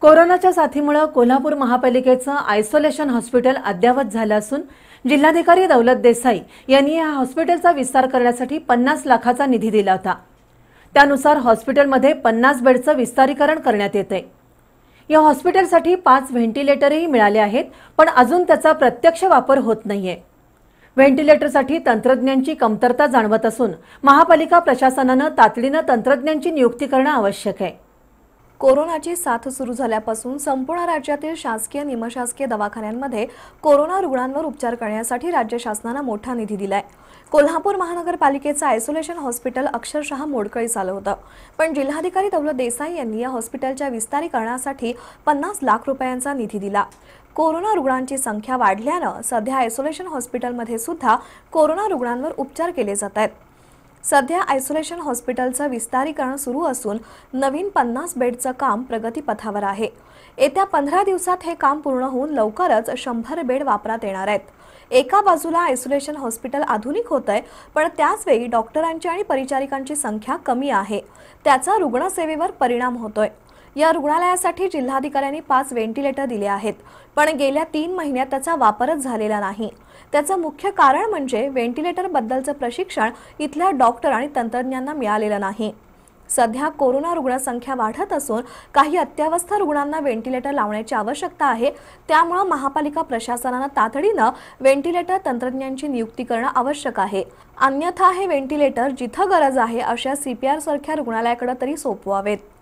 कोरोनाच्या साथीमुळे कोल्हापूर महापालिकेचं आयसोलेशन हॉस्पिटल अद्यावत झालं असून जिल्हाधिकारी दौलत देसाई यांनी या हॉस्पिटलचा विस्तार करण्यासाठी पन्नास लाखाचा निधी दिला होता त्यानुसार हॉस्पिटलमध्ये पन्नास बेडचं विस्तारीकरण करण्यात आहे या हॉस्पिटलसाठी पाच व्हेंटिलेटरही मिळाले आहेत पण अजून त्याचा प्रत्यक्ष वापर होत नाहीये व्हेंटिलेटरसाठी तंत्रज्ञांची कमतरता जाणवत असून महापालिका प्रशासनानं तातडीनं तंत्रज्ञांची नियुक्ती करणं आवश्यक आहे कोरोनाची साथ सुरू झाल्यापासून संपूर्ण राज्यातील शासकीय निमशासकीय दवाखान्यांमध्ये कोरोना रुग्णांवर उपचार करण्यासाठी राज्य शासनानं मोठा निधी दिलाय कोल्हापूर महानगरपालिकेचं आयसोलेशन हॉस्पिटल अक्षरशः मोडकळीस आलं होतं पण जिल्हाधिकारी दौलत देसाई यांनी या हॉस्पिटलच्या विस्तारीकरणासाठी पन्नास लाख रुपयांचा निधी दिला कोरोना रुग्णांची संख्या वाढल्यानं सध्या आयसोलेशन हॉस्पिटलमध्ये सुद्धा कोरोना रुग्णांवर उपचार केले जात आहेत सध्या आयसोलेशन हॉस्पिटलचं विस्तारीकरण सुरू असून नवीन पन्नास बेडचं काम प्रगतीपथावर आहे येत्या पंधरा दिवसात हे काम पूर्ण होऊन लवकरच शंभर बेड वापरात येणार आहेत एका बाजूला आयसोलेशन हॉस्पिटल आधुनिक होत आहे पण त्याचवेळी डॉक्टरांची आणि परिचारिकांची संख्या कमी आहे त्याचा रुग्णसेवेवर परिणाम होतोय या रुग्णालयासाठी जिल्हाधिकाऱ्यांनी पाच व्हेंटिलेटर दिले आहेत पण गेल्या तीन महिन्यात त्याचा वापरच झालेला नाही त्याचं मुख्य कारण म्हणजे बद्दलचं प्रशिक्षण इथल्या डॉक्टर आणि तंत्रज्ञांना मिळालेलं नाही सध्या कोरोना रुग्णसंख्या वाढत असून काही अत्यावस्थ रुग्णांना व्हेंटिलेटर लावण्याची आवश्यकता आहे त्यामुळे महापालिका प्रशासनानं तातडीनं व्हेंटिलेटर तंत्रज्ञांची नियुक्ती करणं आवश्यक आहे अन्यथा हे व्हेंटिलेटर जिथं गरज आहे अशा सीपीआर सारख्या रुग्णालयाकडे तरी सोपवावेत